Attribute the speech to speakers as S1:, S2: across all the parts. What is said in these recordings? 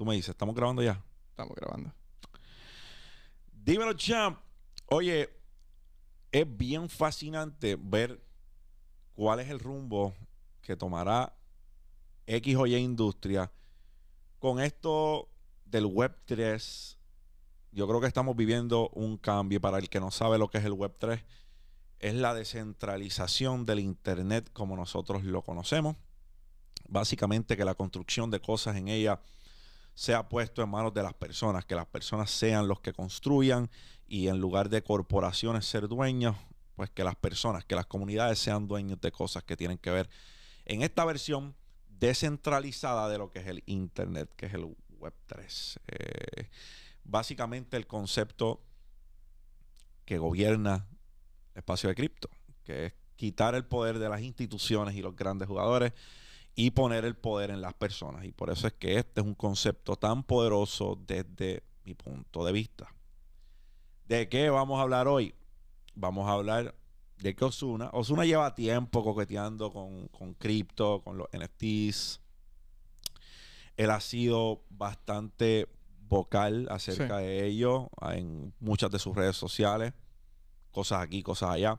S1: Tú me dices, ¿estamos grabando ya? Estamos grabando. Dímelo, champ. Oye, es bien fascinante ver cuál es el rumbo que tomará X o industria con esto del Web 3. Yo creo que estamos viviendo un cambio. Para el que no sabe lo que es el Web 3, es la descentralización del Internet como nosotros lo conocemos. Básicamente que la construcción de cosas en ella sea puesto en manos de las personas, que las personas sean los que construyan y en lugar de corporaciones ser dueños, pues que las personas, que las comunidades sean dueños de cosas que tienen que ver en esta versión descentralizada de lo que es el Internet, que es el Web3. Eh, básicamente el concepto que gobierna el espacio de cripto, que es quitar el poder de las instituciones y los grandes jugadores y poner el poder en las personas. Y por eso es que este es un concepto tan poderoso desde mi punto de vista. ¿De qué vamos a hablar hoy? Vamos a hablar de que Osuna. Osuna lleva tiempo coqueteando con, con cripto, con los NFTs. Él ha sido bastante vocal acerca de ello en muchas de sus redes sociales. Cosas aquí, cosas allá.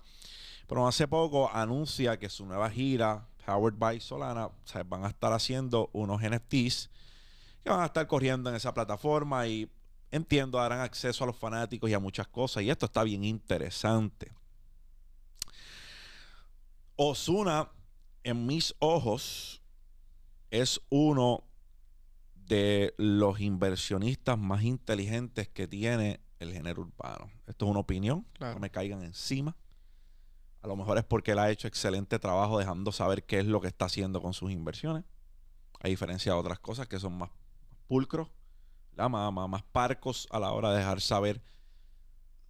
S1: Pero hace poco anuncia que su nueva gira Howard by Solana, van a estar haciendo unos NFTs que van a estar corriendo en esa plataforma y entiendo, darán acceso a los fanáticos y a muchas cosas. Y esto está bien interesante. Osuna, en mis ojos, es uno de los inversionistas más inteligentes que tiene el género urbano. Esto es una opinión, claro. no me caigan encima. A lo mejor es porque él ha hecho excelente trabajo dejando saber qué es lo que está haciendo con sus inversiones, a diferencia de otras cosas que son más pulcros, más, más, más parcos a la hora de dejar saber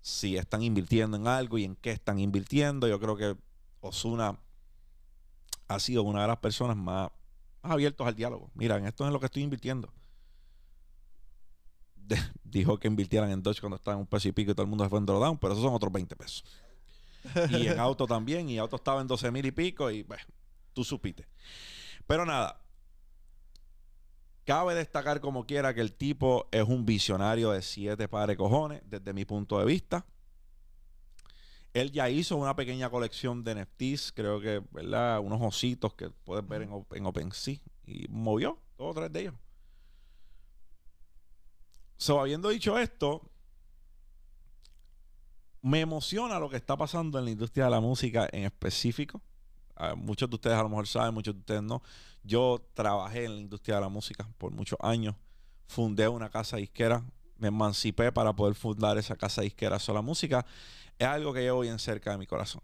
S1: si están invirtiendo en algo y en qué están invirtiendo. Yo creo que Osuna ha sido una de las personas más, más abiertos al diálogo. Mira, esto es lo que estoy invirtiendo. dijo que invirtieran en Dodge cuando estaba en un peso y pico y todo el mundo se fue en drawdown, pero esos son otros 20 pesos. y en auto también. Y auto estaba en 12 mil y pico. Y bueno, tú supiste. Pero nada. Cabe destacar como quiera que el tipo es un visionario de siete padres cojones, desde mi punto de vista. Él ya hizo una pequeña colección de NFTs, creo que, ¿verdad? Unos ositos que puedes ver en, en OpenSea. Y movió todos tres de ellos. So, habiendo dicho esto, me emociona lo que está pasando en la industria de la música en específico. Ah, muchos de ustedes a lo mejor saben, muchos de ustedes no. Yo trabajé en la industria de la música por muchos años. Fundé una casa disquera. Me emancipé para poder fundar esa casa disquera sola música. Es algo que llevo bien cerca de mi corazón.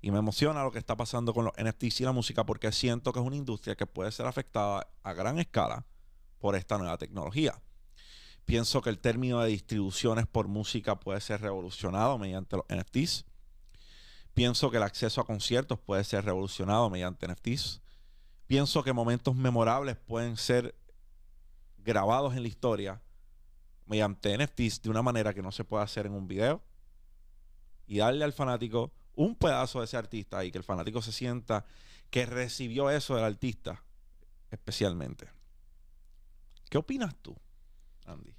S1: Y me emociona lo que está pasando con los NFTs y la música porque siento que es una industria que puede ser afectada a gran escala por esta nueva tecnología. Pienso que el término de distribuciones por música puede ser revolucionado mediante los NFTs. Pienso que el acceso a conciertos puede ser revolucionado mediante NFTs. Pienso que momentos memorables pueden ser grabados en la historia mediante NFTs de una manera que no se puede hacer en un video y darle al fanático un pedazo de ese artista y que el fanático se sienta que recibió eso del artista especialmente. ¿Qué opinas tú? Andy?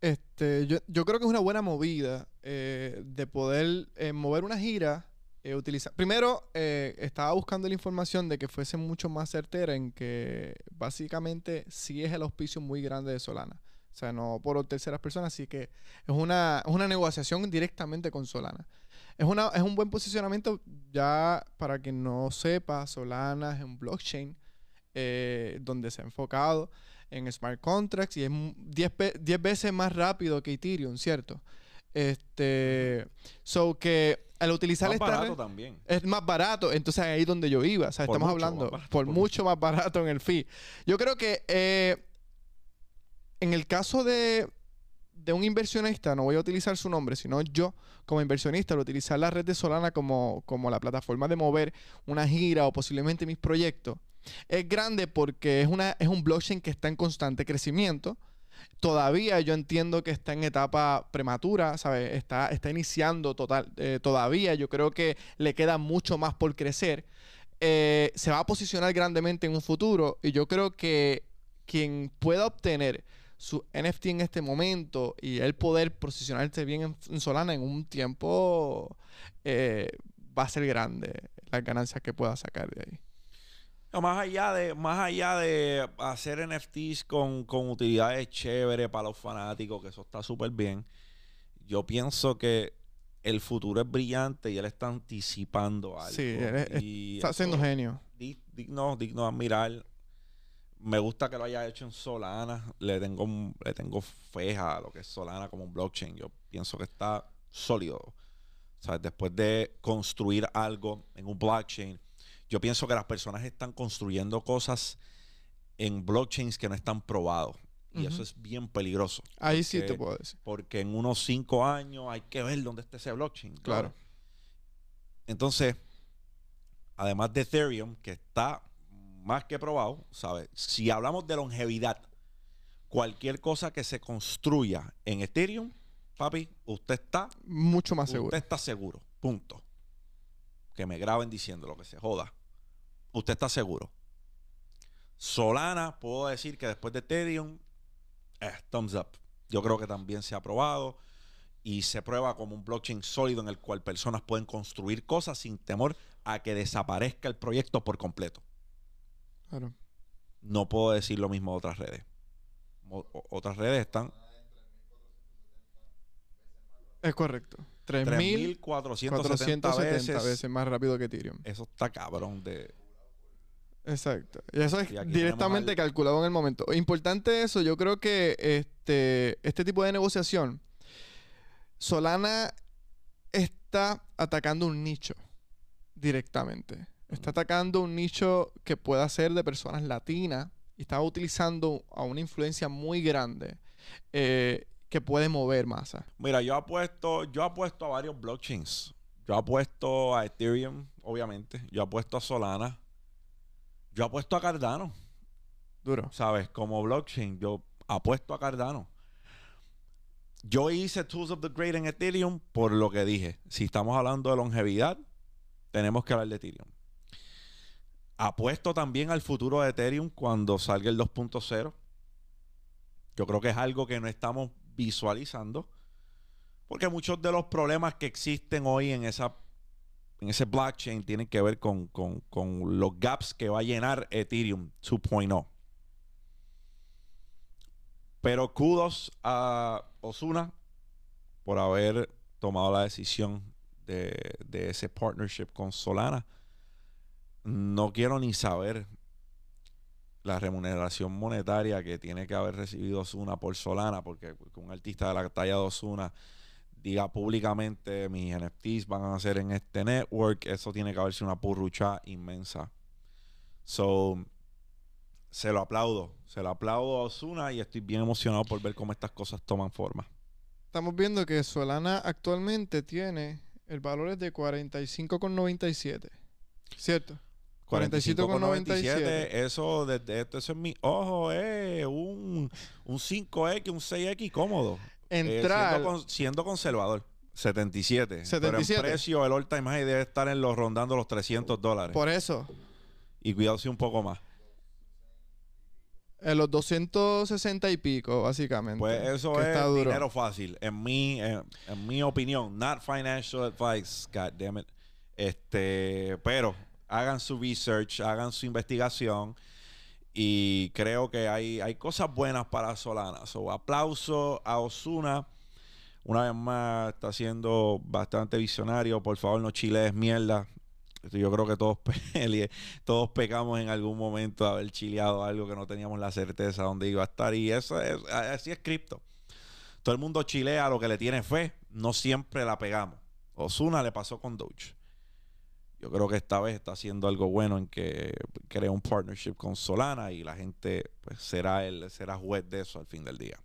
S2: Este, yo, creo que es una buena movida eh, de poder eh, mover una gira. Eh, utilizar. Primero, estaba buscando la información de que fuese mucho más certera en que básicamente sí es el auspicio muy grande de Solana. O sea, no por terceras personas, así que es una, negociación directamente con Solana. Es, una, es un buen posicionamiento, ya para quien no sepa, Solana es un blockchain donde se ha enfocado en smart contracts y es 10, veces más rápido que Ethereum, ¿cierto? Este, so que al utilizar más barato también. es más barato, entonces ahí es donde yo iba, o sea, estamos hablando por, mucho más barato en el fee. Yo creo que eh, en el caso de de un inversionista, no voy a utilizar su nombre, sino yo como inversionista, al utilizar la red de Solana como, como la plataforma de mover una gira o posiblemente mis proyectos, es grande porque es, una, es un blockchain que está en constante crecimiento. Todavía yo entiendo que está en etapa prematura, ¿sabes? Está, está iniciando total, eh, todavía. Yo creo que le queda mucho más por crecer. Eh, se va a posicionar grandemente en un futuro y yo creo que quien pueda obtener su NFT en este momento y el poder posicionarse bien en, Solana en un tiempo eh, va a ser grande las ganancias que pueda sacar de ahí.
S1: más allá de, más allá de hacer NFTs con, con utilidades chéveres para los fanáticos, que eso está súper bien, yo pienso que el futuro es brillante y él está anticipando algo. Sí, y está siendo genio. Digno, digno de admirar me gusta que lo haya hecho en Solana. Le tengo, le tengo feja a lo que es Solana como un blockchain. Yo pienso que está sólido. después de construir algo en un blockchain, yo pienso que las personas están construyendo cosas en blockchains que no están probados. Y eso es bien peligroso. Ahí sí te puedo decir. Porque en unos cinco años hay que ver dónde está ese blockchain. claro. Entonces, además de Ethereum, que está más que probado, ¿sabes? Si hablamos de longevidad, cualquier cosa que se construya en Ethereum, papi, usted está mucho más seguro. Usted está seguro, punto. Que me graben diciendo lo que se joda. Usted está seguro. Solana, puedo decir que después de Ethereum, eh, thumbs up. Yo creo que también se ha probado y se prueba como un blockchain sólido en el cual personas pueden construir cosas sin temor a que desaparezca el proyecto por completo. No puedo decir lo mismo de otras redes. otras redes están. Es correcto. 3.470 veces, veces más rápido que Ethereum. Eso está cabrón de.
S2: Exacto. Y eso es directamente calculado en el momento. Importante eso, yo creo que este, este tipo de negociación, Solana está atacando un nicho directamente. Está atacando un nicho que pueda ser de personas latinas y está utilizando a una
S1: influencia muy grande eh, que puede
S2: mover masa.
S1: Mira, yo apuesto, yo apuesto a varios blockchains. Yo apuesto a Ethereum, obviamente. Yo apuesto a Solana. Yo apuesto a Cardano. Duro. ¿Sabes? Como blockchain, yo apuesto a Cardano. Yo hice Tools of the Great en Ethereum por lo que dije. Si estamos hablando de longevidad, tenemos que hablar de Ethereum. Apuesto también al futuro de Ethereum cuando salga el 2.0. Yo creo que es algo que no estamos visualizando. Porque muchos de los problemas que existen hoy en, esa, en ese blockchain tienen que ver con, los gaps que va a llenar Ethereum 2.0. Pero kudos a Osuna por haber tomado la decisión de, de ese partnership con Solana no quiero ni saber la remuneración monetaria que tiene que haber recibido Osuna por Solana, porque un artista de la talla de Osuna diga públicamente mis NFTs van a ser en este network, eso tiene que haberse una purrucha inmensa. So, se lo aplaudo, se lo aplaudo a Osuna y estoy bien emocionado por ver cómo estas cosas toman forma.
S2: Estamos viendo que Solana actualmente tiene el valor es de 45,97, ¿cierto? 47,97.
S1: Eso, desde esto, eso mi ojo eh! un, un 5X, un 6X cómodo. Entrar. Eh, siendo, conservador. 77. 77. Pero el precio, el all time high debe estar en los rondando los 300 dólares. Por eso. Y cuidado un poco más. En los 260
S2: y pico, básicamente. Pues eso es dinero
S1: fácil. En mi, en mi opinión. Not financial advice. God damn it. Este, pero hagan su research, hagan su investigación. Y creo que hay, hay cosas buenas para Solana. So, aplauso a Osuna. Una vez más, está siendo bastante visionario. Por favor, no chilees mierda. Yo creo que todos, todos pecamos en algún momento de haber chileado algo que no teníamos la certeza dónde iba a estar. Y eso es, así es cripto. Todo el mundo chilea lo que le tiene fe. No siempre la pegamos. Osuna le pasó con Doge yo creo que esta vez está haciendo algo bueno en que crea un partnership con Solana y la gente pues, será, será juez de eso al fin del día.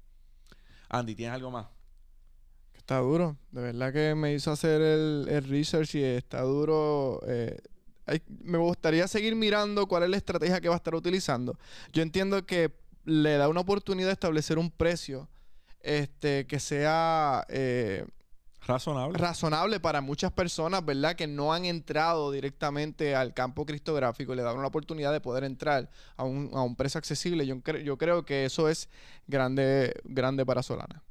S1: Andy, ¿tienes algo más? Está duro. De
S2: verdad que me hizo hacer el, research y está duro. Eh, me gustaría seguir mirando cuál es la estrategia que va a estar utilizando. Yo entiendo que le da una oportunidad de establecer un precio este, que sea... Eh, Razonable. Razonable para muchas personas, ¿verdad? Que no han entrado directamente al campo criptográfico y le dan una oportunidad de poder entrar a un, a precio accesible. Yo, yo creo que eso es grande, grande para Solana.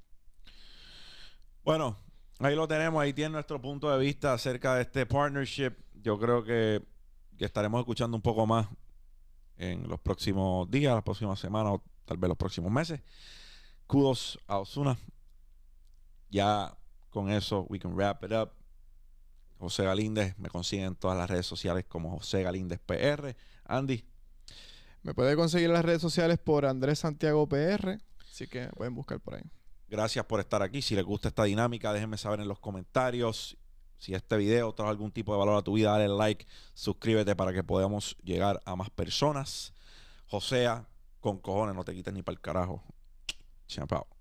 S1: Bueno, ahí lo tenemos. Ahí tiene nuestro punto de vista acerca de este partnership. Yo creo que, que estaremos escuchando un poco más en los próximos días, las próximas semanas o tal vez los próximos meses. Kudos a Osuna. Ya con eso, we can wrap it up. José Galíndez, me consiguen en todas las redes sociales como José Galíndez PR. Andy. Me puede conseguir las redes sociales por Andrés Santiago
S2: PR, así que pueden buscar por ahí.
S1: Gracias por estar aquí. Si les gusta esta dinámica, déjenme saber en los comentarios. Si este video trae algún tipo de valor a tu vida, dale like, suscríbete para que podamos llegar a más personas. José, con cojones, no te quites ni para el carajo. Chao.